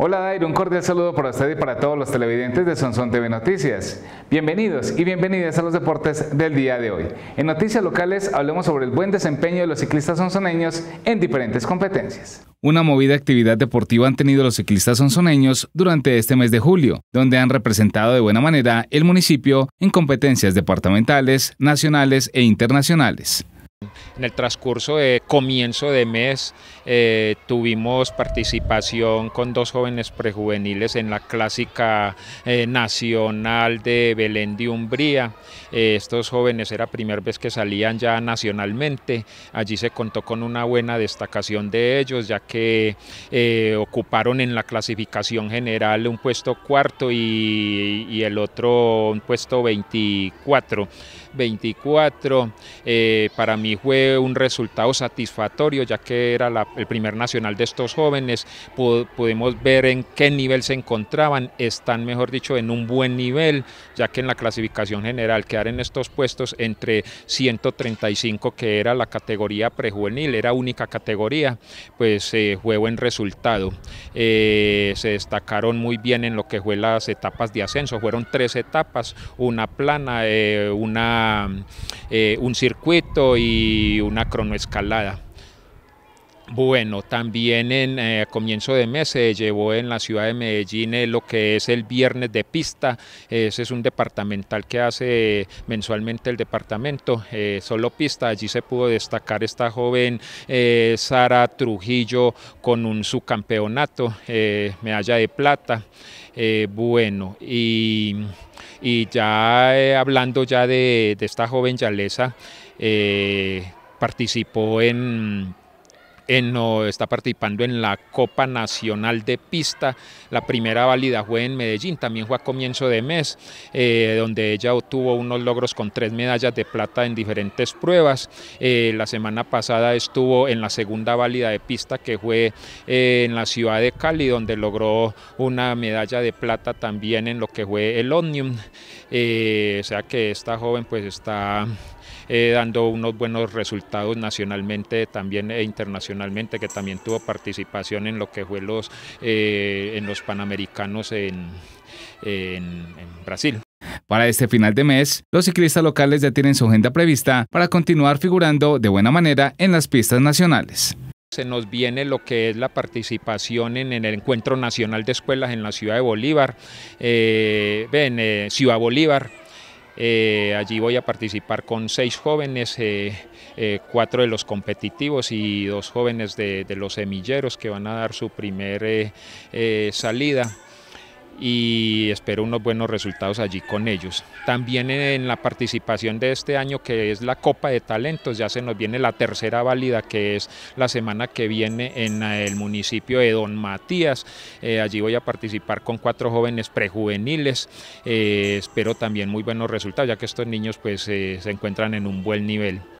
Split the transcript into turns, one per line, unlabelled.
Hola Dairo, un cordial saludo para usted y para todos los televidentes de Sonson TV Noticias. Bienvenidos y bienvenidas a los deportes del día de hoy. En noticias locales hablemos sobre el buen desempeño de los ciclistas sonsoneños en diferentes competencias. Una movida actividad deportiva han tenido los ciclistas sonsoneños durante este mes de julio, donde han representado de buena manera el municipio en competencias departamentales, nacionales e internacionales. En el transcurso
de comienzo de mes eh, tuvimos participación con dos jóvenes prejuveniles en la clásica eh, nacional de Belén de Umbría. Eh, estos jóvenes era primera vez que salían ya nacionalmente. Allí se contó con una buena destacación de ellos ya que ocuparon en la clasificación general un puesto cuarto y, y el otro un puesto 24. 24 para mí fue un resultado satisfactorio, ya que era el primer nacional de estos jóvenes, pudimos ver en qué nivel se encontraban, están, mejor dicho, en un buen nivel, ya que en la clasificación general quedar en estos puestos entre 135, que era la categoría prejuvenil, era única categoría, pues se eh, fue buen resultado. Eh, se destacaron muy bien en lo que fue las etapas de ascenso, fueron tres etapas, una plana, eh, una, un circuito y una cronoescalada. Bueno, también en eh, comienzo de mes se llevó en la ciudad de Medellín eh, lo que es el viernes de pista. Ese es un departamental que hace mensualmente el departamento, eh, solo pista. Allí se pudo destacar esta joven Sara Trujillo con un subcampeonato, medalla de plata. bueno, y y ya eh, hablando ya de, esta joven Yalesa, eh, participó en no está participando en la Copa Nacional de Pista. La primera válida fue en Medellín, también fue a comienzo de mes, eh, donde ella obtuvo unos logros con tres medallas de plata en diferentes pruebas. Eh, la semana pasada estuvo en la segunda válida de pista, que fue eh, en la ciudad de Cali, donde logró una medalla de plata también en lo que fue el onium o sea que esta joven pues está eh, dando unos buenos resultados nacionalmente también e internacionalmente, que también tuvo participación en lo que fue los, eh, en los Panamericanos en,
Brasil. Para este final de mes, los ciclistas locales ya tienen su agenda prevista para continuar figurando de buena manera en las pistas nacionales.
Se nos viene lo que es la participación en, el Encuentro Nacional de Escuelas en la ciudad de Bolívar, eh, en Ciudad Bolívar, eh, allí voy a participar con seis jóvenes, eh, eh, cuatro de los competitivos y dos jóvenes de, los semilleros que van a dar su primera salida y espero unos buenos resultados allí con ellos. También en la participación de este año que es la Copa de Talentos, ya se nos viene la tercera válida que es la semana que viene en el municipio de Don Matías. Eh, allí voy a participar con cuatro jóvenes prejuveniles. Eh, espero también muy buenos resultados ya que estos niños pues eh, se encuentran en un buen nivel.